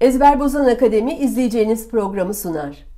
Ezber Bozan Akademi izleyeceğiniz programı sunar.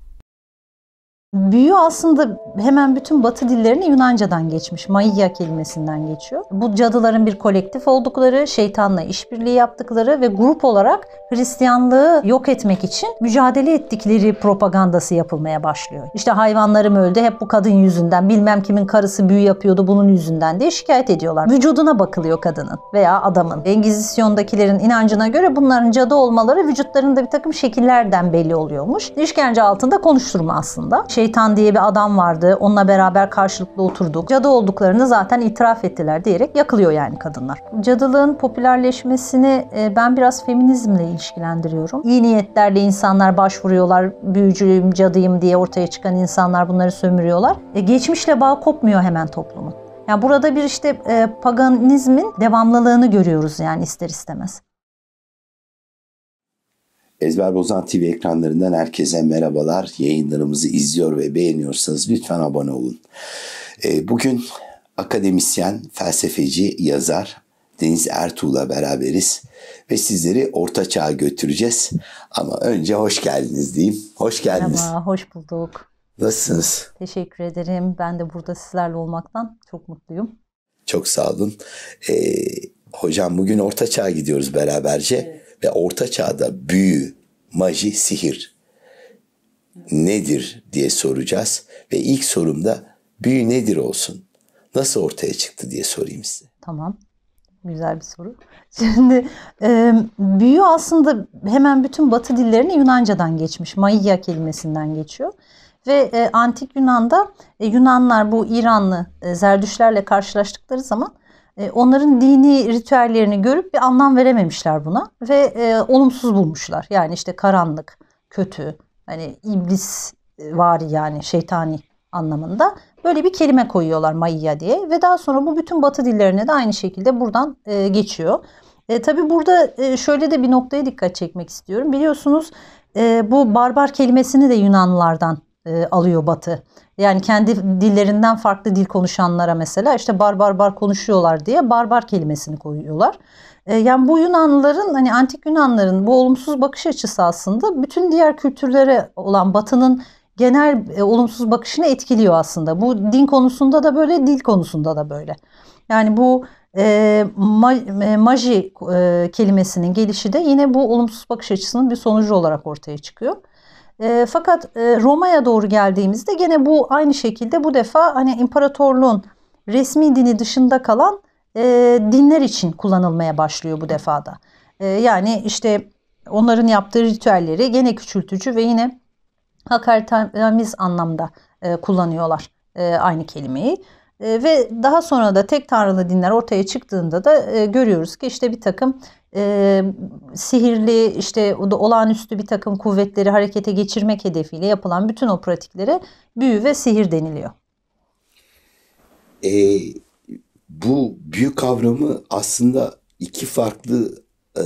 Büyü aslında hemen bütün batı dillerine Yunanca'dan geçmiş. Maia kelimesinden geçiyor. Bu cadıların bir kolektif oldukları, şeytanla işbirliği yaptıkları ve grup olarak Hristiyanlığı yok etmek için mücadele ettikleri propagandası yapılmaya başlıyor. İşte hayvanlarım öldü hep bu kadın yüzünden, bilmem kimin karısı büyü yapıyordu bunun yüzünden diye şikayet ediyorlar. Vücuduna bakılıyor kadının veya adamın. Engizisyondakilerin inancına göre bunların cadı olmaları vücutlarında bir takım şekillerden belli oluyormuş. İşkence altında konuşturma aslında. Şey Şeytan diye bir adam vardı. Onunla beraber karşılıklı oturduk. Cadı olduklarını zaten itiraf ettiler diyerek yakılıyor yani kadınlar. Cadılığın popülerleşmesini e, ben biraz feminizmle ilişkilendiriyorum. İyi niyetlerle insanlar başvuruyorlar. Büyücüyüm, cadıyım diye ortaya çıkan insanlar bunları sömürüyorlar. E, geçmişle bağ kopmuyor hemen toplumun. Yani burada bir işte e, paganizmin devamlılığını görüyoruz yani ister istemez. Ezber Bozan TV ekranlarından herkese merhabalar. Yayınlarımızı izliyor ve beğeniyorsanız lütfen abone olun. Ee, bugün akademisyen, felsefeci, yazar Deniz Ertuğ'la beraberiz ve sizleri orta çağa götüreceğiz. Ama önce hoş geldiniz diyeyim. Hoş geldiniz. Merhaba, hoş bulduk. Nasılsınız? Teşekkür ederim. Ben de burada sizlerle olmaktan çok mutluyum. Çok sağ olun. Ee, hocam bugün orta çağa gidiyoruz beraberce. Evet ve orta çağda büyü, maji, sihir nedir diye soracağız ve ilk sorumda büyü nedir olsun? Nasıl ortaya çıktı diye sorayım size. Tamam. Güzel bir soru. Şimdi e, büyü aslında hemen bütün batı dillerine Yunanca'dan geçmiş. Maia kelimesinden geçiyor. Ve e, antik Yunan'da e, Yunanlar bu İranlı e, Zerdüşlerle karşılaştıkları zaman e, onların dini ritüellerini görüp bir anlam verememişler buna ve e, olumsuz bulmuşlar. Yani işte karanlık, kötü, hani iblis e, var yani şeytani anlamında. Böyle bir kelime koyuyorlar Maya diye ve daha sonra bu bütün batı dillerine de aynı şekilde buradan e, geçiyor. E, tabii burada e, şöyle de bir noktaya dikkat çekmek istiyorum. Biliyorsunuz e, bu barbar kelimesini de Yunanlılardan e, alıyor Batı. Yani kendi dillerinden farklı dil konuşanlara mesela işte barbar bar konuşuyorlar diye barbar kelimesini koyuyorlar. E, yani bu Yunanların, hani antik Yunanların bu olumsuz bakış açısı aslında bütün diğer kültürlere olan Batı'nın genel e, olumsuz bakışını etkiliyor aslında. Bu din konusunda da böyle, dil konusunda da böyle. Yani bu e, ma, e, maji e, kelimesinin gelişi de yine bu olumsuz bakış açısının bir sonucu olarak ortaya çıkıyor. E, fakat e, Roma'ya doğru geldiğimizde gene bu aynı şekilde bu defa hani imparatorluğun resmi dini dışında kalan e, dinler için kullanılmaya başlıyor bu defada. E, yani işte onların yaptığı ritüelleri gene küçültücü ve yine hakaretamiz anlamda e, kullanıyorlar e, aynı kelimeyi. E, ve daha sonra da tek tanrılı dinler ortaya çıktığında da e, görüyoruz ki işte bir takım e, sihirli işte o da olağanüstü bir takım kuvvetleri harekete geçirmek hedefiyle yapılan bütün o pratiklere büyü ve sihir deniliyor. E, bu büyü kavramı aslında iki farklı e,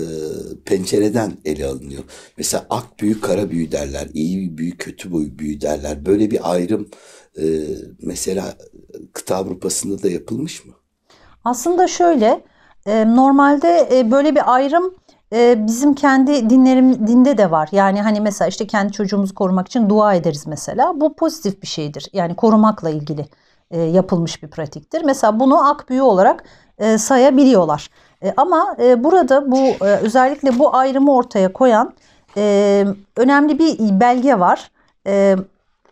pencereden ele alınıyor. Mesela ak büyü, kara büyü derler, iyi büyü, kötü büyü, büyü derler. Böyle bir ayrım e, mesela kıta Avrupa'sında da yapılmış mı? Aslında şöyle e, normalde e, böyle bir ayrım e, bizim kendi dinlerim dinde de var. Yani hani mesela işte kendi çocuğumuzu korumak için dua ederiz mesela. Bu pozitif bir şeydir. Yani korumakla ilgili e, yapılmış bir pratiktir. Mesela bunu akbüyü olarak e, sayabiliyorlar. E, ama e, burada bu e, özellikle bu ayrımı ortaya koyan e, önemli bir belge var. E,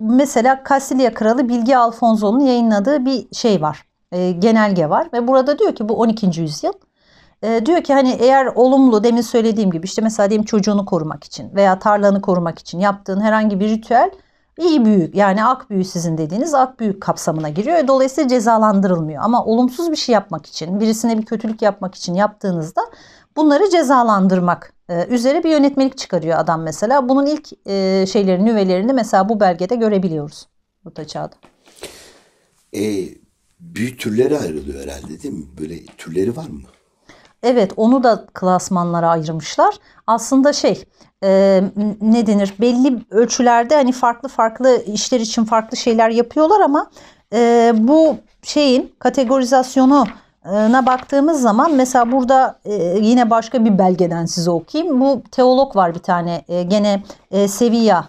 mesela Kastilya Kralı Bilgi Alfonso'nun yayınladığı bir şey var. E, genelge var ve burada diyor ki bu 12. yüzyıl. E, diyor ki hani eğer olumlu demin söylediğim gibi işte mesela diyelim çocuğunu korumak için veya tarlanı korumak için yaptığın herhangi bir ritüel iyi büyük yani ak büyü sizin dediğiniz ak büyük kapsamına giriyor. Dolayısıyla cezalandırılmıyor ama olumsuz bir şey yapmak için birisine bir kötülük yapmak için yaptığınızda bunları cezalandırmak e, ee, üzere bir yönetmelik çıkarıyor adam mesela. Bunun ilk e, şeyleri, nüvelerini mesela bu belgede görebiliyoruz. Orta çağda. E, büyük türleri ayrılıyor herhalde değil mi? Böyle türleri var mı? Evet onu da klasmanlara ayırmışlar. Aslında şey e, ne denir belli ölçülerde hani farklı farklı işler için farklı şeyler yapıyorlar ama e, bu şeyin kategorizasyonu na baktığımız zaman mesela burada e, yine başka bir belgeden size okuyayım. Bu teolog var bir tane e, gene e, Sevilla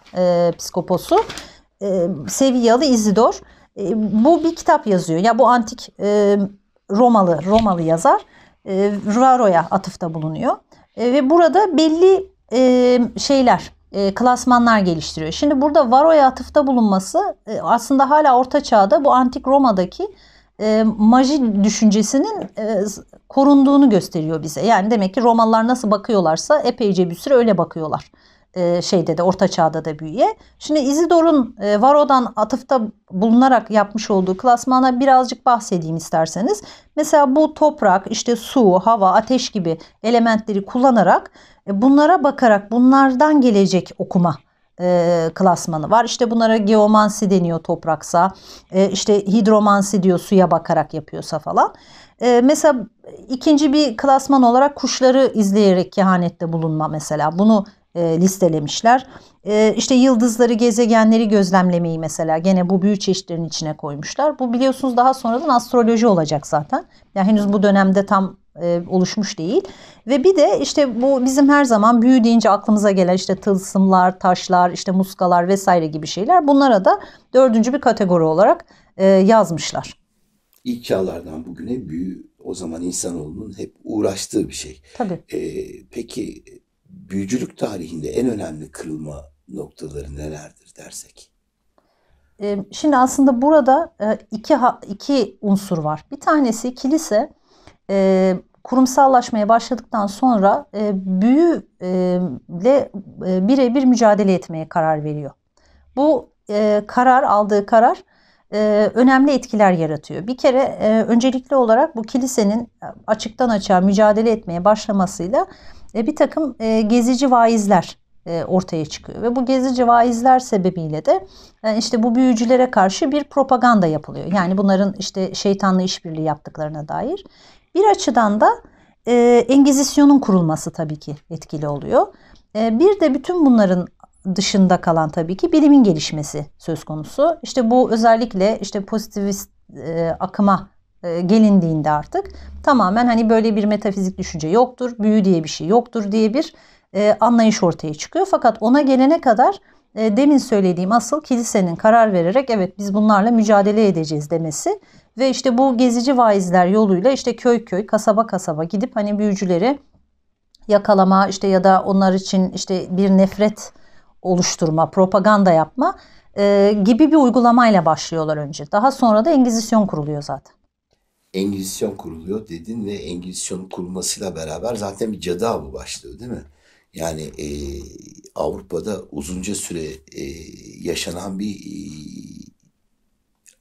psikoposu. Sevillalı İzidor. Bu bir kitap yazıyor. Ya bu antik Romalı Romalı yazar Raro'ya atıfta bulunuyor. Ve burada belli şeyler e, klasmanlar geliştiriyor. Şimdi burada Varoya atıfta bulunması e, aslında hala orta çağda bu antik Roma'daki e, maji düşüncesinin e, korunduğunu gösteriyor bize. Yani demek ki Romalılar nasıl bakıyorlarsa epeyce bir süre öyle bakıyorlar. E, şeyde de orta çağda da büyüye. Şimdi İzidor'un e, Varo'dan atıfta bulunarak yapmış olduğu klasmana birazcık bahsedeyim isterseniz. Mesela bu toprak, işte su, hava, ateş gibi elementleri kullanarak e, bunlara bakarak bunlardan gelecek okuma e, klasmanı var. İşte bunlara geomansi deniyor topraksa. E, işte hidromansi diyor suya bakarak yapıyorsa falan. E, mesela ikinci bir klasman olarak kuşları izleyerek kehanette bulunma mesela. Bunu e, listelemişler. E, işte yıldızları, gezegenleri gözlemlemeyi mesela gene bu büyü çeşitlerin içine koymuşlar. Bu biliyorsunuz daha sonradan astroloji olacak zaten. Yani henüz bu dönemde tam e, oluşmuş değil. Ve bir de işte bu bizim her zaman büyü deyince aklımıza gelen işte tılsımlar, taşlar, işte muskalar vesaire gibi şeyler bunlara da dördüncü bir kategori olarak e, yazmışlar. İlk çağlardan bugüne büyü o zaman insanoğlunun hep uğraştığı bir şey. Tabii. E, peki büyücülük tarihinde en önemli kırılma noktaları nelerdir dersek? E, şimdi aslında burada e, iki, iki unsur var. Bir tanesi kilise e, kurumsallaşmaya başladıktan sonra e, büyüyle e, e, birebir mücadele etmeye karar veriyor. Bu e, karar aldığı karar e, önemli etkiler yaratıyor. Bir kere e, öncelikli olarak bu kilisenin açıktan açığa mücadele etmeye başlamasıyla e, bir takım e, gezici vaizler e, ortaya çıkıyor. Ve bu gezici vaizler sebebiyle de e, işte bu büyücülere karşı bir propaganda yapılıyor. Yani bunların işte şeytanla işbirliği yaptıklarına dair. Bir açıdan da e, Engizisyon'un kurulması tabii ki etkili oluyor. E, bir de bütün bunların dışında kalan tabii ki bilimin gelişmesi söz konusu. İşte bu özellikle işte pozitivist e, akıma e, gelindiğinde artık tamamen hani böyle bir metafizik düşünce yoktur, büyü diye bir şey yoktur diye bir e, anlayış ortaya çıkıyor. Fakat ona gelene kadar e, demin söylediğim asıl kilisenin karar vererek evet biz bunlarla mücadele edeceğiz demesi ve işte bu gezici vaizler yoluyla işte köy köy, kasaba kasaba gidip hani büyücüleri yakalama işte ya da onlar için işte bir nefret oluşturma, propaganda yapma e, gibi bir uygulamayla başlıyorlar önce. Daha sonra da Engizisyon kuruluyor zaten. Engizisyon kuruluyor dedin ve Engizisyon'un kurulmasıyla beraber zaten bir cadı avı başlıyor değil mi? Yani e, Avrupa'da uzunca süre e, yaşanan bir e,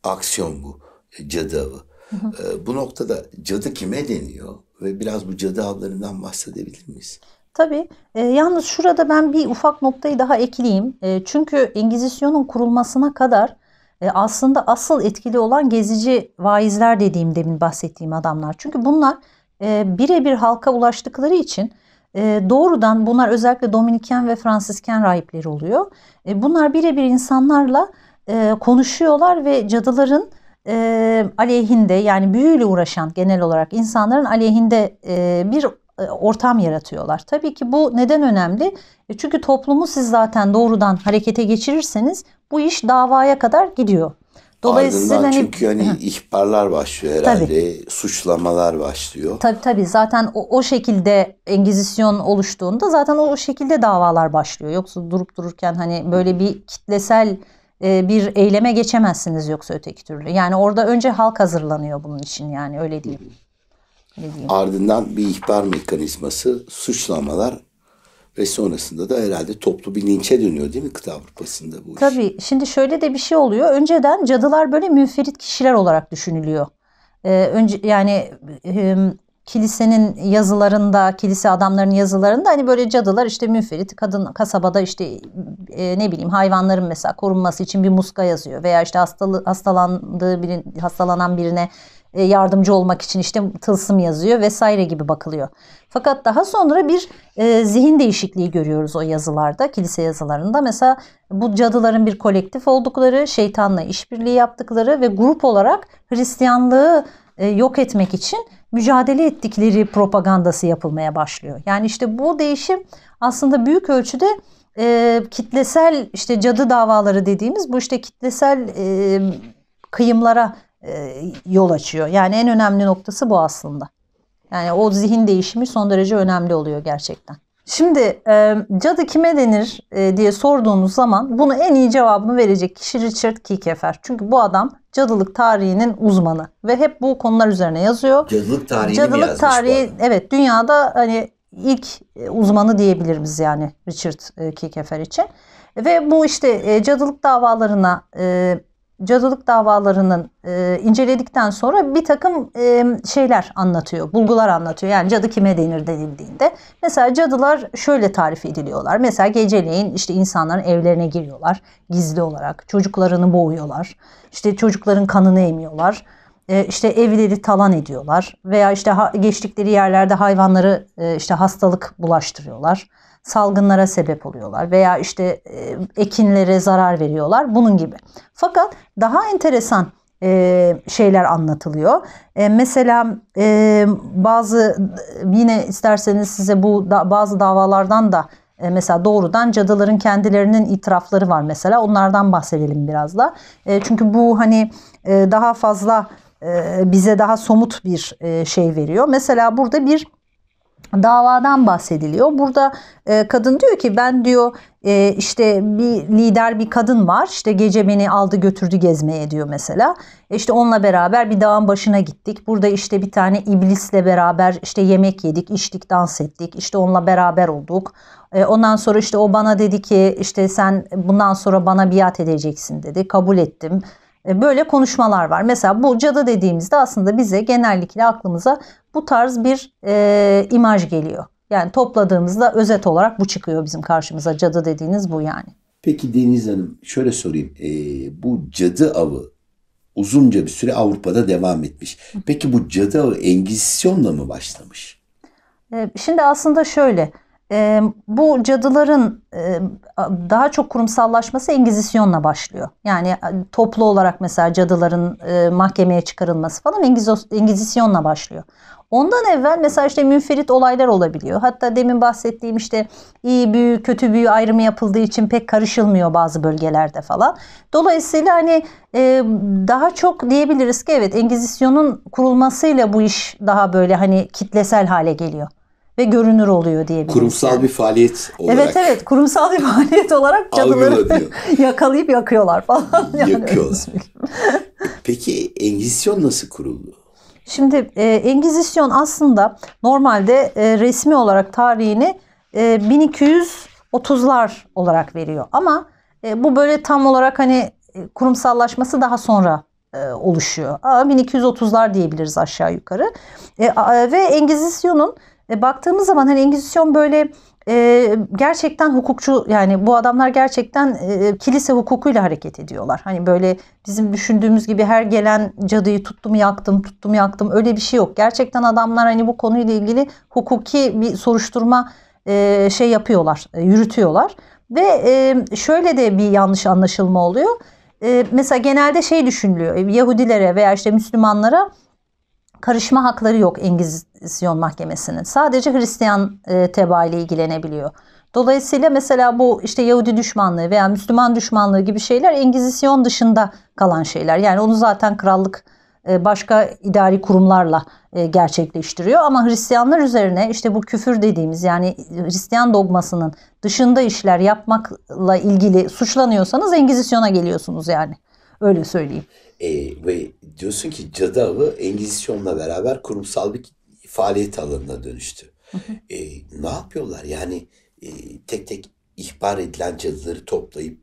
aksiyon bu cadı avı. Hı hı. Ee, bu noktada cadı kime deniyor ve biraz bu cadı avlarından bahsedebilir miyiz? Tabii. E, yalnız şurada ben bir ufak noktayı daha ekleyeyim. E, çünkü Engizisyon'un kurulmasına kadar e, aslında asıl etkili olan gezici vaizler dediğim demin bahsettiğim adamlar. Çünkü bunlar e, birebir halka ulaştıkları için e, doğrudan bunlar özellikle Dominiken ve Fransisken rahipleri oluyor. E, bunlar birebir insanlarla e, konuşuyorlar ve cadıların e, aleyhinde yani büyüyle uğraşan genel olarak insanların aleyhinde e, bir ortam yaratıyorlar. Tabii ki bu neden önemli? E çünkü toplumu siz zaten doğrudan harekete geçirirseniz bu iş davaya kadar gidiyor. Dolayısıyla hani, çünkü hani ihbarlar başlıyor herhalde, tabii. suçlamalar başlıyor. Tabii tabii zaten o, o şekilde Engizisyon oluştuğunda zaten o, o şekilde davalar başlıyor. Yoksa durup dururken hani böyle bir kitlesel e, bir eyleme geçemezsiniz yoksa öteki türlü. Yani orada önce halk hazırlanıyor bunun için yani öyle diyeyim. Ardından bir ihbar mekanizması, suçlamalar ve sonrasında da herhalde toplu bir linçe dönüyor değil mi kıta Avrupa'sında bu Tabii. Iş? Şimdi şöyle de bir şey oluyor. Önceden cadılar böyle münferit kişiler olarak düşünülüyor. Ee, önce yani kilisenin yazılarında, kilise adamlarının yazılarında hani böyle cadılar işte müferit kadın kasabada işte e, ne bileyim hayvanların mesela korunması için bir muska yazıyor veya işte hastalı, hastalandığı birin, hastalanan birine e, yardımcı olmak için işte tılsım yazıyor vesaire gibi bakılıyor. Fakat daha sonra bir e, zihin değişikliği görüyoruz o yazılarda, kilise yazılarında. Mesela bu cadıların bir kolektif oldukları, şeytanla işbirliği yaptıkları ve grup olarak Hristiyanlığı e, yok etmek için mücadele ettikleri propagandası yapılmaya başlıyor. Yani işte bu değişim aslında büyük ölçüde e, kitlesel işte cadı davaları dediğimiz bu işte kitlesel e, kıyımlara e, yol açıyor. Yani en önemli noktası bu aslında. Yani o zihin değişimi son derece önemli oluyor gerçekten. Şimdi e, cadı kime denir e, diye sorduğunuz zaman bunu en iyi cevabını verecek kişi Richard Kiefer. Çünkü bu adam cadılık tarihinin uzmanı ve hep bu konular üzerine yazıyor. Cadılık tarihini cadılık mi tarihi evet dünyada hani ilk uzmanı diyebiliriz yani Richard Kiefer için. Ve bu işte cadılık davalarına cadılık davalarının e, inceledikten sonra bir takım e, şeyler anlatıyor, bulgular anlatıyor. Yani cadı kime denir denildiğinde. Mesela cadılar şöyle tarif ediliyorlar. Mesela geceleyin işte insanların evlerine giriyorlar gizli olarak. Çocuklarını boğuyorlar. İşte çocukların kanını emiyorlar. E, işte evleri talan ediyorlar. Veya işte ha, geçtikleri yerlerde hayvanları e, işte hastalık bulaştırıyorlar salgınlara sebep oluyorlar veya işte e, ekinlere zarar veriyorlar bunun gibi. Fakat daha enteresan e, şeyler anlatılıyor. E, mesela bazı yine isterseniz size bu bazı davalardan da mesela doğrudan cadıların kendilerinin itirafları var mesela onlardan bahsedelim biraz da. çünkü bu hani daha fazla bize daha somut bir şey veriyor. Mesela burada bir davadan bahsediliyor. Burada e, kadın diyor ki ben diyor e, işte bir lider bir kadın var işte gece beni aldı götürdü gezmeye diyor mesela. E işte onunla beraber bir dağın başına gittik. Burada işte bir tane iblisle beraber işte yemek yedik, içtik, dans ettik. İşte onunla beraber olduk. E, ondan sonra işte o bana dedi ki işte sen bundan sonra bana biat edeceksin dedi. Kabul ettim. E, böyle konuşmalar var. Mesela bu cadı dediğimizde aslında bize genellikle aklımıza bu tarz bir e, imaj geliyor. Yani topladığımızda özet olarak bu çıkıyor bizim karşımıza. Cadı dediğiniz bu yani. Peki Deniz Hanım şöyle sorayım. E, bu cadı avı uzunca bir süre Avrupa'da devam etmiş. Peki bu cadı avı Engizisyon'la mı başlamış? E, şimdi aslında şöyle bu cadıların daha çok kurumsallaşması Engizisyon'la başlıyor. Yani toplu olarak mesela cadıların mahkemeye çıkarılması falan Engizisyon'la başlıyor. Ondan evvel mesela işte münferit olaylar olabiliyor. Hatta demin bahsettiğim işte iyi büyü, kötü büyü ayrımı yapıldığı için pek karışılmıyor bazı bölgelerde falan. Dolayısıyla hani daha çok diyebiliriz ki evet Engizisyon'un kurulmasıyla bu iş daha böyle hani kitlesel hale geliyor ve görünür oluyor diyebiliriz. Kurumsal yani. bir faaliyet olarak. Evet evet kurumsal bir faaliyet olarak cadıları yakalayıp yakıyorlar falan. Yani Yakıyorlar. Peki Engizisyon nasıl kuruldu? Şimdi e, Engizisyon aslında normalde e, resmi olarak tarihini e, 1230'lar olarak veriyor. Ama e, bu böyle tam olarak hani e, kurumsallaşması daha sonra e, oluşuyor. Aa, 1230'lar diyebiliriz aşağı yukarı. E, ve Engizisyon'un e, baktığımız zaman hani Engizisyon böyle e, gerçekten hukukçu yani bu adamlar gerçekten e, kilise hukukuyla hareket ediyorlar. Hani böyle bizim düşündüğümüz gibi her gelen cadıyı tuttum yaktım tuttum yaktım öyle bir şey yok. Gerçekten adamlar hani bu konuyla ilgili hukuki bir soruşturma e, şey yapıyorlar e, yürütüyorlar. Ve e, şöyle de bir yanlış anlaşılma oluyor. E, mesela genelde şey düşünülüyor e, Yahudilere veya işte Müslümanlara karışma hakları yok Engizisyon Mahkemesi'nin. Sadece Hristiyan e, tebaa ile ilgilenebiliyor. Dolayısıyla mesela bu işte Yahudi düşmanlığı veya Müslüman düşmanlığı gibi şeyler Engizisyon dışında kalan şeyler. Yani onu zaten krallık e, başka idari kurumlarla e, gerçekleştiriyor. Ama Hristiyanlar üzerine işte bu küfür dediğimiz yani Hristiyan dogmasının dışında işler yapmakla ilgili suçlanıyorsanız Engizisyon'a geliyorsunuz yani. Öyle söyleyeyim. E, ve diyorsun ki cadı avı Engizisyon'la beraber kurumsal bir faaliyet alanına dönüştü. Hı hı. E, ne yapıyorlar? Yani e, tek tek ihbar edilen cadıları toplayıp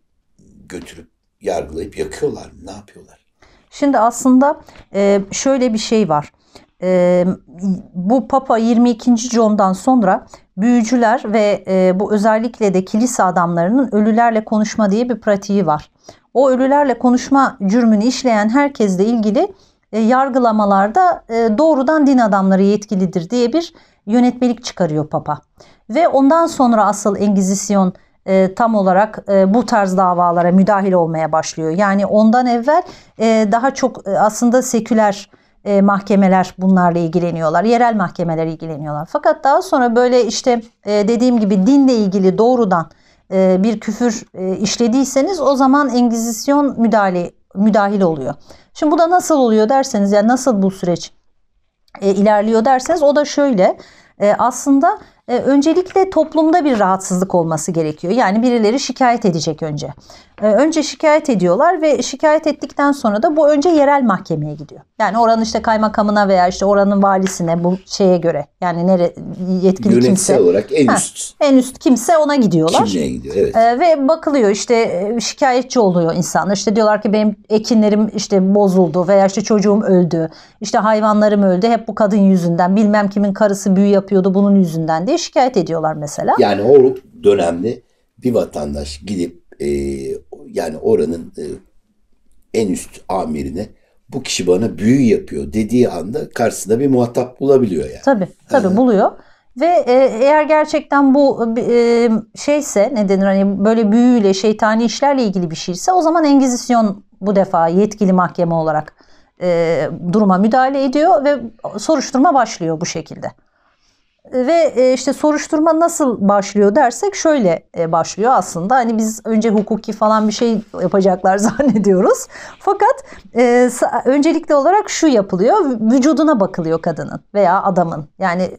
götürüp yargılayıp yakıyorlar mı? Ne yapıyorlar? Şimdi aslında e, şöyle bir şey var. E, bu Papa 22. John'dan sonra büyücüler ve e, bu özellikle de kilise adamlarının ölülerle konuşma diye bir pratiği var o ölülerle konuşma cürmünü işleyen herkesle ilgili e, yargılamalarda e, doğrudan din adamları yetkilidir diye bir yönetmelik çıkarıyor Papa. Ve ondan sonra asıl Engizisyon e, tam olarak e, bu tarz davalara müdahil olmaya başlıyor. Yani ondan evvel e, daha çok e, aslında seküler e, mahkemeler bunlarla ilgileniyorlar. Yerel mahkemeler ilgileniyorlar. Fakat daha sonra böyle işte e, dediğim gibi dinle ilgili doğrudan e, bir küfür e, işlediyseniz o zaman Engizisyon müdahale müdahil oluyor. Şimdi bu da nasıl oluyor derseniz yani nasıl bu süreç e, ilerliyor derseniz o da şöyle aslında e, öncelikle toplumda bir rahatsızlık olması gerekiyor. Yani birileri şikayet edecek önce. E, önce şikayet ediyorlar ve şikayet ettikten sonra da bu önce yerel mahkemeye gidiyor. Yani oranın işte kaymakamına veya işte oranın valisine bu şeye göre yani nere yetkili Yönetsel kimse. olarak en ha, üst. en üst kimse ona gidiyorlar. Kimliğe gidiyor evet. E, ve bakılıyor işte şikayetçi oluyor insanlar. İşte diyorlar ki benim ekinlerim işte bozuldu veya işte çocuğum öldü. İşte hayvanlarım öldü hep bu kadın yüzünden bilmem kimin karısı büyü yapıyordu bunun yüzünden diye diye şikayet ediyorlar mesela. Yani o dönemde bir vatandaş gidip e, yani oranın e, en üst amirine bu kişi bana büyü yapıyor dediği anda karşısında bir muhatap bulabiliyor yani. Tabii tabii Hı-hı. buluyor. Ve e, eğer gerçekten bu e, şeyse ne denir hani böyle büyüyle şeytani işlerle ilgili bir şeyse o zaman Engizisyon bu defa yetkili mahkeme olarak e, duruma müdahale ediyor ve soruşturma başlıyor bu şekilde. Ve e, işte soruşturma nasıl başlıyor dersek şöyle e, başlıyor aslında. Hani biz önce hukuki falan bir şey yapacaklar zannediyoruz. Fakat e, öncelikli olarak şu yapılıyor. Vücuduna bakılıyor kadının veya adamın. Yani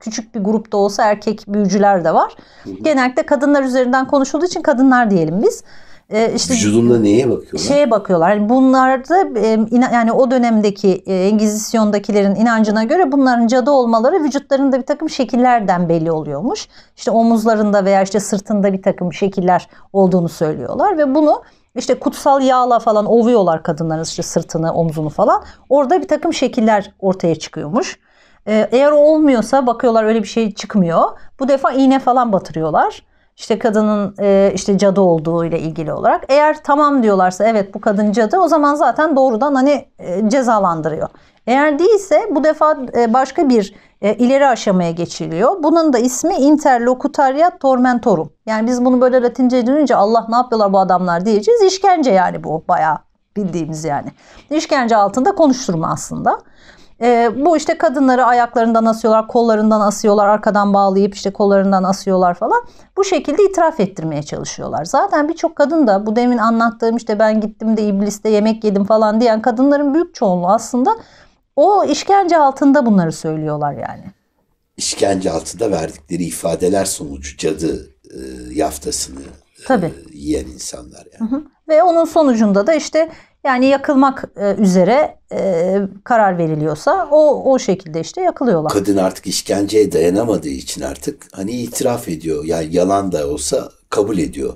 küçük bir grupta olsa erkek büyücüler de var. Genellikle kadınlar üzerinden konuşulduğu için kadınlar diyelim biz. Ee, işte Vücudunda neye bakıyorlar? Şeye bakıyorlar. bunlarda e, yani o dönemdeki e, Engizisyon'dakilerin inancına göre bunların cadı olmaları vücutlarında bir takım şekillerden belli oluyormuş. İşte omuzlarında veya işte sırtında bir takım şekiller olduğunu söylüyorlar ve bunu işte kutsal yağla falan ovuyorlar kadınların işte sırtını, omzunu falan. Orada bir takım şekiller ortaya çıkıyormuş. Ee, eğer olmuyorsa bakıyorlar öyle bir şey çıkmıyor. Bu defa iğne falan batırıyorlar işte kadının e, işte cadı olduğu ile ilgili olarak eğer tamam diyorlarsa evet bu kadın cadı o zaman zaten doğrudan hani e, cezalandırıyor. Eğer değilse bu defa e, başka bir e, ileri aşamaya geçiliyor. Bunun da ismi interlocutaria tormentorum. Yani biz bunu böyle latince dönünce Allah ne yapıyorlar bu adamlar diyeceğiz. İşkence yani bu bayağı bildiğimiz yani. İşkence altında konuşturma aslında. E, bu işte kadınları ayaklarından asıyorlar, kollarından asıyorlar, arkadan bağlayıp işte kollarından asıyorlar falan. Bu şekilde itiraf ettirmeye çalışıyorlar. Zaten birçok kadın da bu demin anlattığım işte ben gittim de ibliste yemek yedim falan diyen kadınların büyük çoğunluğu aslında o işkence altında bunları söylüyorlar yani. İşkence altında verdikleri ifadeler sonucu cadı e, yaftasını e, Tabii. yiyen insanlar yani. Hı hı. Ve onun sonucunda da işte yani yakılmak e, üzere e, karar veriliyorsa o o şekilde işte yakılıyorlar. Kadın artık işkenceye dayanamadığı için artık hani itiraf ediyor. Yani yalan da olsa kabul ediyor.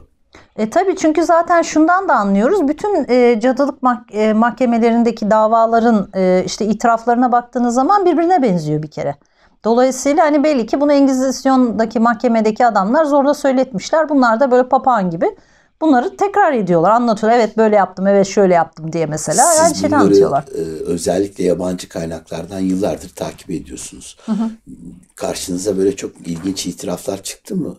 E tabii çünkü zaten şundan da anlıyoruz. Bütün e, cadılık mah- e, mahkemelerindeki davaların e, işte itiraflarına baktığınız zaman birbirine benziyor bir kere. Dolayısıyla hani belli ki bunu Engizisyon'daki mahkemedeki adamlar zorla söyletmişler. Bunlar da böyle papağan gibi Bunları tekrar ediyorlar, anlatıyorlar. Evet böyle yaptım, evet şöyle yaptım diye mesela. Siz yani bunları anlatıyorlar. E, özellikle yabancı kaynaklardan yıllardır takip ediyorsunuz. Hı hı. Karşınıza böyle çok ilginç itiraflar çıktı mı?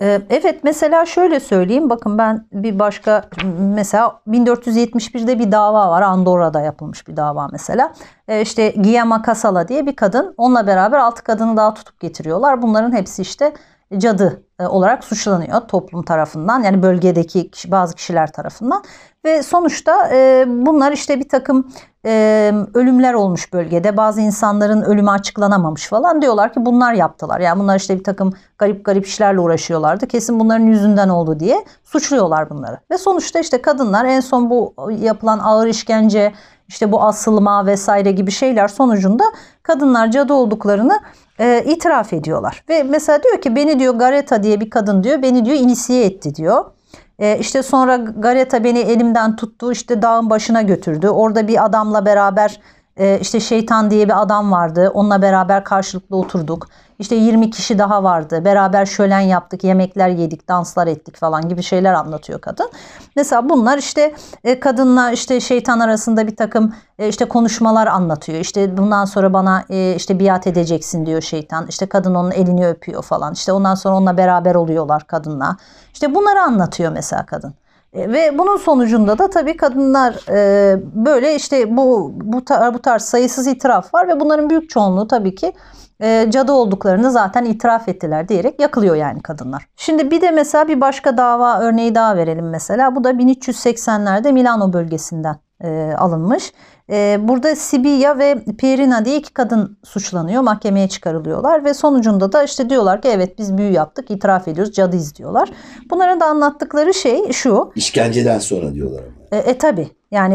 E, evet mesela şöyle söyleyeyim bakın ben bir başka mesela 1471'de bir dava var Andorra'da yapılmış bir dava mesela e, İşte Guillaume Casala diye bir kadın onunla beraber altı kadını daha tutup getiriyorlar bunların hepsi işte cadı e, olarak suçlanıyor toplum tarafından yani bölgedeki kişi, bazı kişiler tarafından ve sonuçta e, bunlar işte bir takım e, ölümler olmuş bölgede bazı insanların ölümü açıklanamamış falan diyorlar ki bunlar yaptılar yani bunlar işte bir takım garip garip işlerle uğraşıyorlardı kesin bunların yüzünden oldu diye suçluyorlar bunları ve sonuçta işte kadınlar en son bu yapılan ağır işkence işte bu asılma vesaire gibi şeyler sonucunda kadınlar cadı olduklarını e, itiraf ediyorlar. Ve mesela diyor ki beni diyor Gareta diye bir kadın diyor beni diyor inisiye etti diyor. E, işte sonra Gareta beni elimden tuttu işte dağın başına götürdü. Orada bir adamla beraber e, işte şeytan diye bir adam vardı. Onunla beraber karşılıklı oturduk. İşte 20 kişi daha vardı. Beraber şölen yaptık, yemekler yedik, danslar ettik falan gibi şeyler anlatıyor kadın. Mesela bunlar işte e, kadınla işte şeytan arasında bir takım e, işte konuşmalar anlatıyor. İşte bundan sonra bana e, işte biat edeceksin diyor şeytan. İşte kadın onun elini öpüyor falan. İşte ondan sonra onunla beraber oluyorlar kadınla. İşte bunları anlatıyor mesela kadın. E, ve bunun sonucunda da tabii kadınlar e, böyle işte bu bu, tar bu tarz sayısız itiraf var ve bunların büyük çoğunluğu tabii ki e, cadı olduklarını zaten itiraf ettiler diyerek yakılıyor yani kadınlar. Şimdi bir de mesela bir başka dava örneği daha verelim mesela. Bu da 1380'lerde Milano bölgesinden e, alınmış. Ee, burada Sibiya ve Pierina diye iki kadın suçlanıyor. Mahkemeye çıkarılıyorlar ve sonucunda da işte diyorlar ki evet biz büyü yaptık, itiraf ediyoruz, cadıyız diyorlar. bunların da anlattıkları şey şu. İşkenceden sonra diyorlar. E, e tabi yani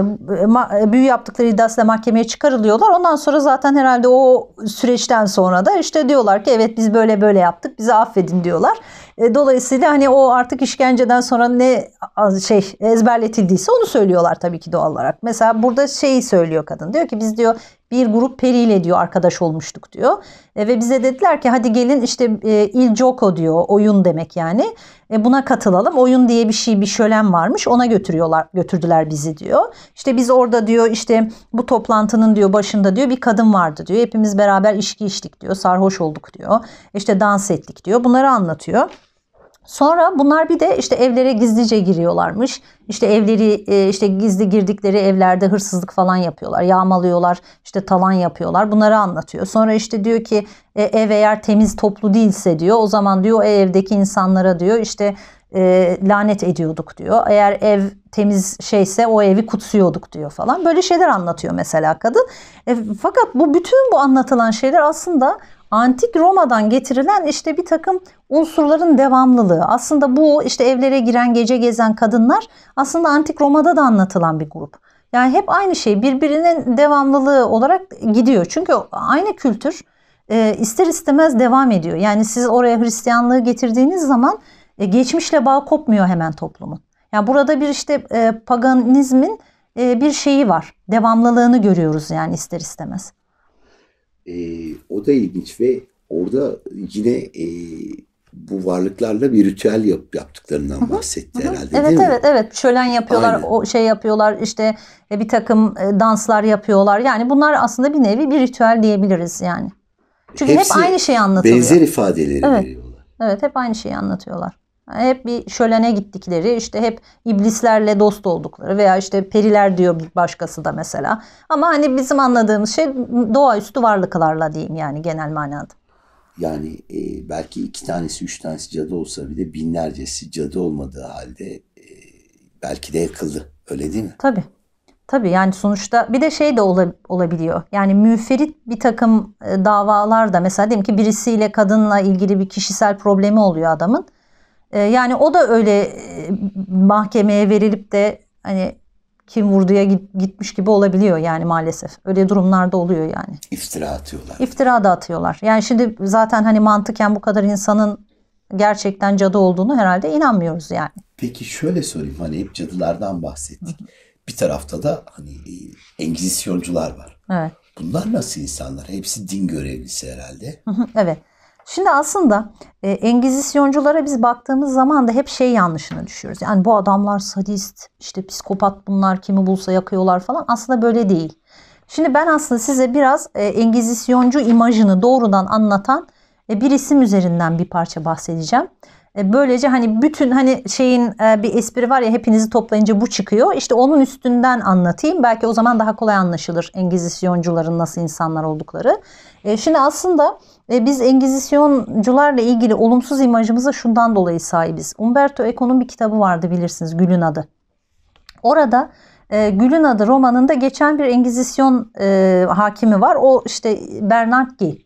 e, e, büyü yaptıkları iddiasıyla mahkemeye çıkarılıyorlar. Ondan sonra zaten herhalde o süreçten sonra da işte diyorlar ki evet biz böyle böyle yaptık bizi affedin diyorlar. E, dolayısıyla hani o artık işkenceden sonra ne şey ezberletildiyse onu söylüyorlar tabii ki doğal olarak. Mesela burada şeyi söylüyor kadın diyor ki biz diyor bir grup periyle diyor arkadaş olmuştuk diyor. E, ve bize dediler ki hadi gelin işte e, Il Gioco diyor oyun demek yani. E, buna katılalım. Oyun diye bir şey bir şölen varmış. Ona götürüyorlar götürdüler bizi diyor. İşte biz orada diyor işte bu toplantının diyor başında diyor bir kadın vardı diyor. Hepimiz beraber içki içtik diyor. Sarhoş olduk diyor. İşte dans ettik diyor. Bunları anlatıyor. Sonra bunlar bir de işte evlere gizlice giriyorlarmış. İşte evleri e, işte gizli girdikleri evlerde hırsızlık falan yapıyorlar. Yağmalıyorlar, işte talan yapıyorlar. Bunları anlatıyor. Sonra işte diyor ki e, ev eğer temiz toplu değilse diyor o zaman diyor evdeki insanlara diyor işte e, lanet ediyorduk diyor. Eğer ev temiz şeyse o evi kutsuyorduk diyor falan. Böyle şeyler anlatıyor mesela kadın. E, fakat bu bütün bu anlatılan şeyler aslında antik Roma'dan getirilen işte bir takım unsurların devamlılığı. Aslında bu işte evlere giren gece gezen kadınlar aslında antik Roma'da da anlatılan bir grup. Yani hep aynı şey birbirinin devamlılığı olarak gidiyor. Çünkü aynı kültür e, ister istemez devam ediyor. Yani siz oraya Hristiyanlığı getirdiğiniz zaman e, geçmişle bağ kopmuyor hemen toplumun. Yani burada bir işte e, paganizmin e, bir şeyi var. Devamlılığını görüyoruz yani ister istemez. E, o da ilginç ve orada yine e, bu varlıklarla bir ritüel yap, yaptıklarından hı hı, bahsetti hı. herhalde evet, değil evet, mi? Evet şölen yapıyorlar, Aynen. o şey yapıyorlar işte e, bir takım e, danslar yapıyorlar. Yani bunlar aslında bir nevi bir ritüel diyebiliriz yani. Çünkü Hepsi hep aynı şeyi anlatıyorlar Benzer ifadeleri evet. veriyorlar. Evet hep aynı şeyi anlatıyorlar. Hep bir şölene gittikleri, işte hep iblislerle dost oldukları veya işte periler diyor bir başkası da mesela. Ama hani bizim anladığımız şey doğaüstü varlıklarla diyeyim yani genel manada. Yani e, belki iki tanesi, üç tanesi cadı olsa bile binlercesi cadı olmadığı halde e, belki de yakıldı. Öyle değil mi? Tabii. Tabii yani sonuçta bir de şey de olabiliyor. Yani müferit bir takım e, davalar da mesela diyelim ki birisiyle kadınla ilgili bir kişisel problemi oluyor adamın. Ee, yani o da öyle e, mahkemeye verilip de hani kim vurduya gitmiş gibi olabiliyor yani maalesef. Öyle durumlarda oluyor yani. İftira atıyorlar. İftira da atıyorlar. Yani şimdi zaten hani mantıken bu kadar insanın gerçekten cadı olduğunu herhalde inanmıyoruz yani. Peki şöyle sorayım hani hep cadılardan bahsettik. Bir tarafta da hani e, engizisyoncular var. Evet. Bunlar nasıl insanlar? Hepsi din görevlisi herhalde. evet. Şimdi aslında e, engizisyonculara biz baktığımız zaman da hep şey yanlışına düşüyoruz. Yani bu adamlar sadist, işte psikopat bunlar kimi bulsa yakıyorlar falan. Aslında böyle değil. Şimdi ben aslında size biraz e, engizisyoncu imajını doğrudan anlatan e, bir isim üzerinden bir parça bahsedeceğim. E, böylece hani bütün hani şeyin e, bir espri var ya hepinizi toplayınca bu çıkıyor. İşte onun üstünden anlatayım. Belki o zaman daha kolay anlaşılır Engizisyoncuların nasıl insanlar oldukları. E, şimdi aslında biz Engizisyoncularla ilgili olumsuz imajımıza şundan dolayı sahibiz. Umberto Eco'nun bir kitabı vardı bilirsiniz Gül'ün adı. Orada e, Gül'ün adı romanında geçen bir Engizisyon hakimi var. O işte Bernard Gill.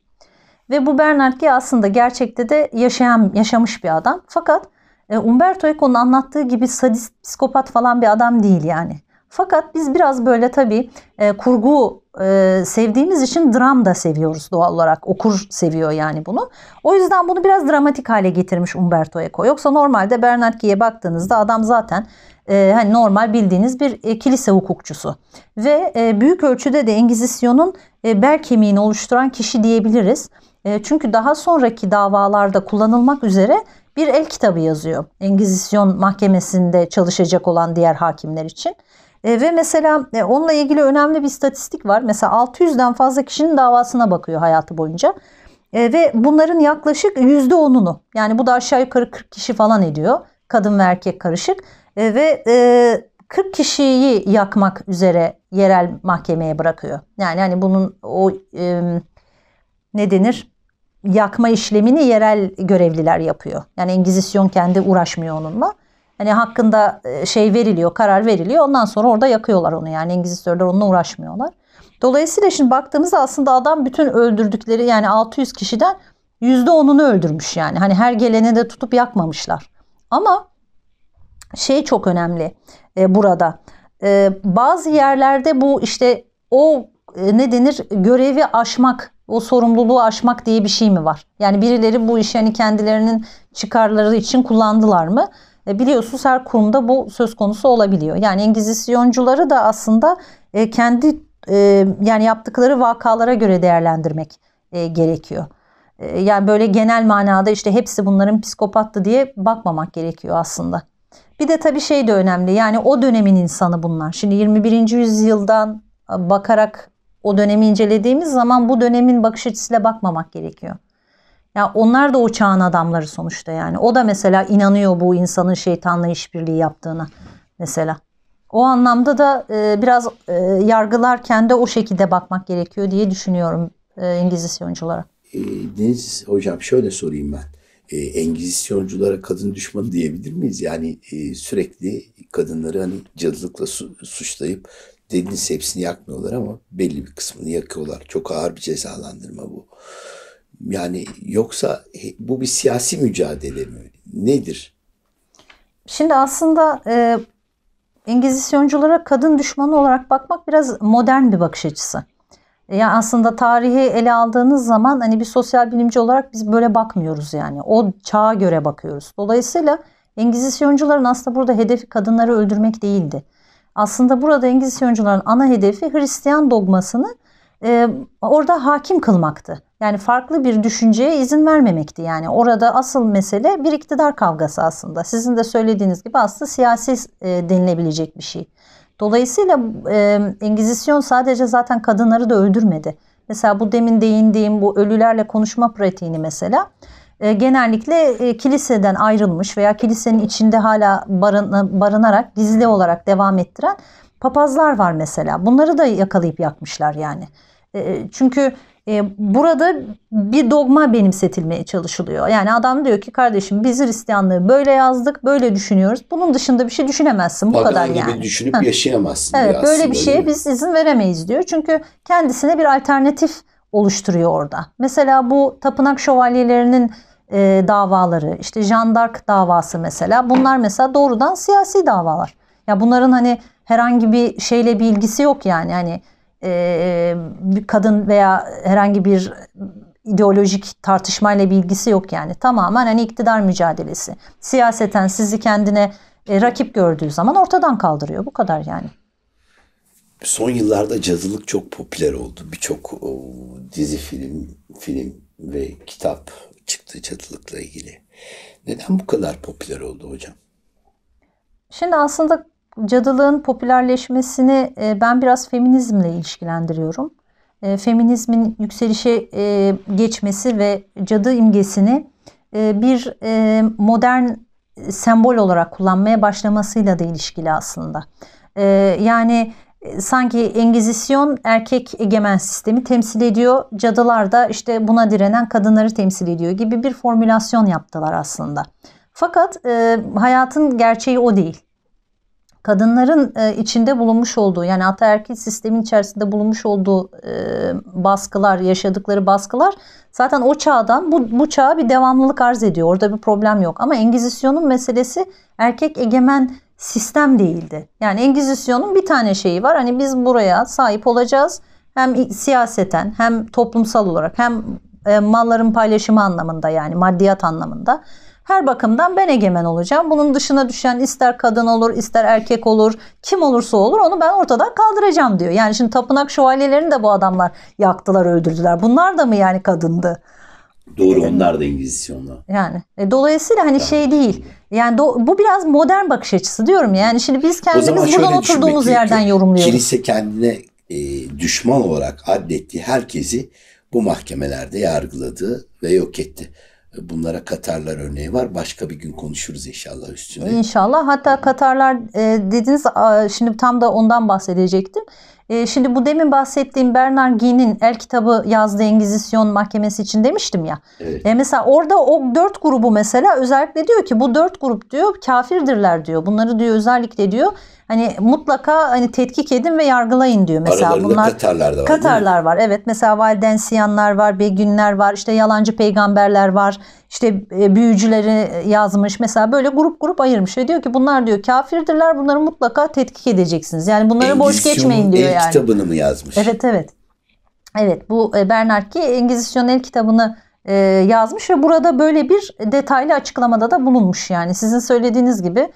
Ve bu Bernard G aslında gerçekte de yaşayan, yaşamış bir adam. Fakat e, Umberto Eco'nun anlattığı gibi sadist, psikopat falan bir adam değil yani. Fakat biz biraz böyle tabii e, kurgu e, sevdiğimiz için dram da seviyoruz doğal olarak. Okur seviyor yani bunu. O yüzden bunu biraz dramatik hale getirmiş Umberto Eco. Yoksa normalde Bernard Gie'ye baktığınızda adam zaten e, hani normal bildiğiniz bir e, kilise hukukçusu. Ve e, büyük ölçüde de Engizisyon'un e, bel kemiğini oluşturan kişi diyebiliriz. E, çünkü daha sonraki davalarda kullanılmak üzere bir el kitabı yazıyor. Engizisyon mahkemesinde çalışacak olan diğer hakimler için. E, ve mesela e, onunla ilgili önemli bir istatistik var. Mesela 600'den fazla kişinin davasına bakıyor hayatı boyunca. E, ve bunların yaklaşık %10'unu yani bu da aşağı yukarı 40 kişi falan ediyor. Kadın ve erkek karışık. ve 40 kişiyi yakmak üzere yerel mahkemeye bırakıyor. Yani hani bunun o ne denir? Yakma işlemini yerel görevliler yapıyor. Yani Engizisyon kendi uğraşmıyor onunla. Hani hakkında e, şey veriliyor, karar veriliyor. Ondan sonra orada yakıyorlar onu yani. Engizitörler onunla uğraşmıyorlar. Dolayısıyla şimdi baktığımızda aslında adam bütün öldürdükleri yani 600 kişiden %10'unu öldürmüş yani. Hani her gelene de tutup yakmamışlar. Ama şey çok önemli e, burada. E, bazı yerlerde bu işte o e, ne denir görevi aşmak o sorumluluğu aşmak diye bir şey mi var? Yani birileri bu işi hani kendilerinin çıkarları için kullandılar mı? E, biliyorsunuz her kurumda bu söz konusu olabiliyor. Yani İngilizisyoncuları da aslında e, kendi e, yani yaptıkları vakalara göre değerlendirmek e, gerekiyor. E, yani böyle genel manada işte hepsi bunların psikopattı diye bakmamak gerekiyor aslında. Bir de tabii şey de önemli yani o dönemin insanı bunlar. Şimdi 21. yüzyıldan bakarak o dönemi incelediğimiz zaman bu dönemin bakış açısıyla bakmamak gerekiyor. Ya onlar da o çağın adamları sonuçta yani. O da mesela inanıyor bu insanın şeytanla işbirliği yaptığına mesela. O anlamda da e, biraz e, yargılarken de o şekilde bakmak gerekiyor diye düşünüyorum e, Engizisyonculara. E, Deniz Hocam şöyle sorayım ben. E, Engizisyonculara kadın düşmanı diyebilir miyiz? Yani e, sürekli kadınları hani cadılıkla su, suçlayıp Dediniz hepsini yakmıyorlar ama belli bir kısmını yakıyorlar. Çok ağır bir cezalandırma bu. Yani yoksa bu bir siyasi mücadele mi? Nedir? Şimdi aslında e, İngizisyonculara kadın düşmanı olarak bakmak biraz modern bir bakış açısı. E, yani aslında tarihi ele aldığınız zaman hani bir sosyal bilimci olarak biz böyle bakmıyoruz yani. O çağa göre bakıyoruz. Dolayısıyla İngizisyoncuların aslında burada hedefi kadınları öldürmek değildi. Aslında burada engizisyoncuların ana hedefi Hristiyan dogmasını e, orada hakim kılmaktı. Yani farklı bir düşünceye izin vermemekti. Yani orada asıl mesele bir iktidar kavgası aslında. Sizin de söylediğiniz gibi aslında siyasi e, denilebilecek bir şey. Dolayısıyla e, Engizisyon sadece zaten kadınları da öldürmedi. Mesela bu demin değindiğim bu ölülerle konuşma pratiğini mesela e, genellikle e, kiliseden ayrılmış veya kilisenin içinde hala barınarak gizli olarak devam ettiren papazlar var mesela. Bunları da yakalayıp yakmışlar yani. E, çünkü burada bir dogma benimsetilmeye çalışılıyor. Yani adam diyor ki kardeşim biz Hristiyanlığı böyle yazdık, böyle düşünüyoruz. Bunun dışında bir şey düşünemezsin. Bu Pagan kadar gibi yani. düşünüp Hı. yaşayamazsın. Evet, böyle bir şeye biz izin veremeyiz diyor. Çünkü kendisine bir alternatif oluşturuyor orada. Mesela bu tapınak şövalyelerinin e, davaları, işte jandark davası mesela bunlar mesela doğrudan siyasi davalar. Ya bunların hani herhangi bir şeyle bir ilgisi yok yani hani e, bir kadın veya herhangi bir ideolojik tartışmayla bir ilgisi yok yani. Tamamen hani iktidar mücadelesi. Siyaseten sizi kendine e, rakip gördüğü zaman ortadan kaldırıyor. Bu kadar yani. Son yıllarda cazılık çok popüler oldu. Birçok e, dizi, film, film ve kitap çıktı çatılıkla ilgili. Neden bu kadar popüler oldu hocam? Şimdi aslında cadılığın popülerleşmesini e, ben biraz feminizmle ilişkilendiriyorum. E, feminizmin yükselişe e, geçmesi ve cadı imgesini bir modern sembol olarak kullanmaya başlamasıyla da ilişkili aslında. Yani sanki Engizisyon erkek egemen sistemi temsil ediyor. Cadılar da işte buna direnen kadınları temsil ediyor gibi bir formülasyon yaptılar aslında. Fakat e, hayatın gerçeği o değil. Kadınların e, içinde bulunmuş olduğu yani ataerkil sistemin içerisinde bulunmuş olduğu e, baskılar, yaşadıkları baskılar zaten o çağdan bu, bu çağa bir devamlılık arz ediyor. Orada bir problem yok. Ama Engizisyon'un meselesi erkek egemen sistem değildi. Yani Engizisyon'un bir tane şeyi var. Hani biz buraya sahip olacağız. Hem siyaseten hem toplumsal olarak hem e, malların paylaşımı anlamında yani maddiyat anlamında. Her bakımdan ben egemen olacağım. Bunun dışına düşen ister kadın olur, ister erkek olur, kim olursa olur onu ben ortadan kaldıracağım diyor. Yani şimdi tapınak şövalyelerini de bu adamlar yaktılar, öldürdüler. Bunlar da mı yani kadındı? Doğru onlar da İngilizisyonla. Yani e, dolayısıyla hani tamam. şey değil. Yani do, bu biraz modern bakış açısı diyorum. Yani şimdi biz kendimiz buradan oturduğumuz yerden yorumluyoruz. Kilise kendine e, düşman olarak addetti herkesi bu mahkemelerde yargıladı ve yok etti. Bunlara Katarlar örneği var. Başka bir gün konuşuruz inşallah üstüne. İnşallah. Hatta Katarlar e, dediniz şimdi tam da ondan bahsedecektim. Ee, şimdi bu demin bahsettiğim Bernard Guy'nin El kitabı yazdığı Engizisyon mahkemesi için demiştim ya. Evet. E, mesela orada o dört grubu mesela özellikle diyor ki bu dört grup diyor kafirdirler diyor. Bunları diyor özellikle diyor hani mutlaka hani tetkik edin ve yargılayın diyor mesela. Aralarında Bunlar Katarlar da var. Katarlar var. Evet mesela Valdensiyanlar var, Beginler var, işte yalancı peygamberler var işte e, büyücüleri e, yazmış mesela böyle grup grup ayırmış ve diyor ki bunlar diyor kafirdirler bunları mutlaka tetkik edeceksiniz. Yani bunları boş geçmeyin diyor el yani. kitabını mı yazmış? Evet evet. Evet bu e, Bernard ki Engizisyon el kitabını yazmış ve burada böyle bir detaylı açıklamada da bulunmuş yani sizin söylediğiniz gibi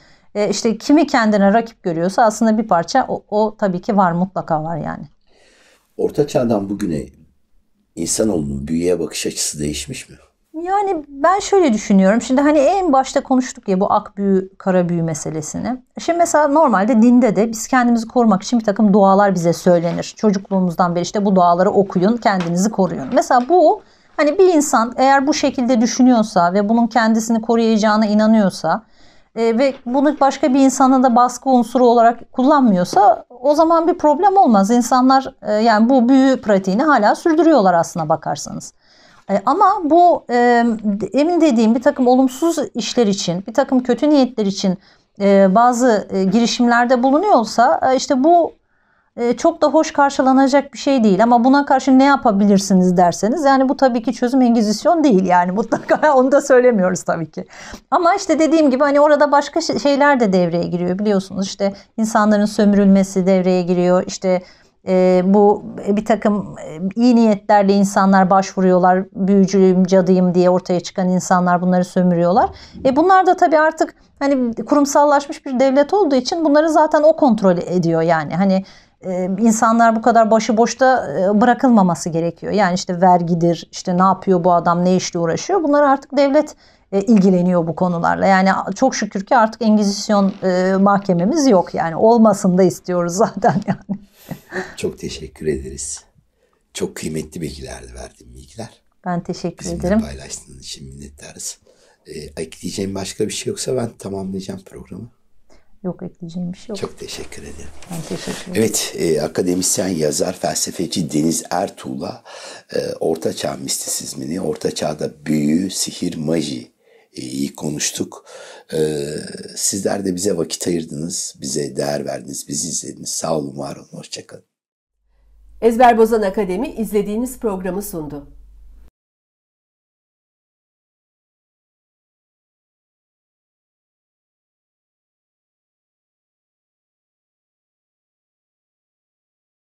işte kimi kendine rakip görüyorsa aslında bir parça o, o tabii ki var mutlaka var yani. Orta çağdan bugüne insanoğlunun büyüye bakış açısı değişmiş mi? Yani ben şöyle düşünüyorum. Şimdi hani en başta konuştuk ya bu ak büyü, kara büyü meselesini. Şimdi mesela normalde dinde de biz kendimizi korumak için bir takım dualar bize söylenir. Çocukluğumuzdan beri işte bu duaları okuyun, kendinizi koruyun. Mesela bu hani bir insan eğer bu şekilde düşünüyorsa ve bunun kendisini koruyacağına inanıyorsa e, ve bunu başka bir insana da baskı unsuru olarak kullanmıyorsa o zaman bir problem olmaz. İnsanlar e, yani bu büyü pratiğini hala sürdürüyorlar aslına bakarsanız. E, ama bu e, emin dediğim bir takım olumsuz işler için, bir takım kötü niyetler için e, bazı e, girişimlerde bulunuyorsa e, işte bu e, çok da hoş karşılanacak bir şey değil. Ama buna karşı ne yapabilirsiniz derseniz yani bu tabii ki çözüm engizisyon değil yani mutlaka onu da söylemiyoruz tabii ki. Ama işte dediğim gibi hani orada başka şey, şeyler de devreye giriyor biliyorsunuz işte insanların sömürülmesi devreye giriyor işte e, bu bir takım e, iyi niyetlerle insanlar başvuruyorlar. Büyücüyüm, cadıyım diye ortaya çıkan insanlar bunları sömürüyorlar. E bunlar da tabii artık hani kurumsallaşmış bir devlet olduğu için bunları zaten o kontrol ediyor yani. Hani e, insanlar bu kadar başıboşta e, bırakılmaması gerekiyor. Yani işte vergidir, işte ne yapıyor bu adam, ne işle uğraşıyor. Bunlar artık devlet e, ilgileniyor bu konularla. Yani çok şükür ki artık Engizisyon e, mahkememiz yok yani. Olmasın da istiyoruz zaten yani. Çok teşekkür ederiz. Çok kıymetli bilgilerdi verdiğim bilgiler. Ben teşekkür Bizimle ederim. Bizimle paylaştığın için minnettarız. E, ekleyeceğim başka bir şey yoksa ben tamamlayacağım programı. Yok ekleyeceğim bir şey yok. Çok teşekkür ederim. Ben teşekkür ederim. Evet, e, akademisyen, yazar, felsefeci Deniz Ertuğ'la e, Orta Çağ mistisizmini, Orta Çağ'da büyü, sihir, maji iyi konuştuk. Ee, sizler de bize vakit ayırdınız, bize değer verdiniz, bizi izlediniz. Sağ olun, var olun, hoşçakalın. Ezber Bozan Akademi izlediğiniz programı sundu.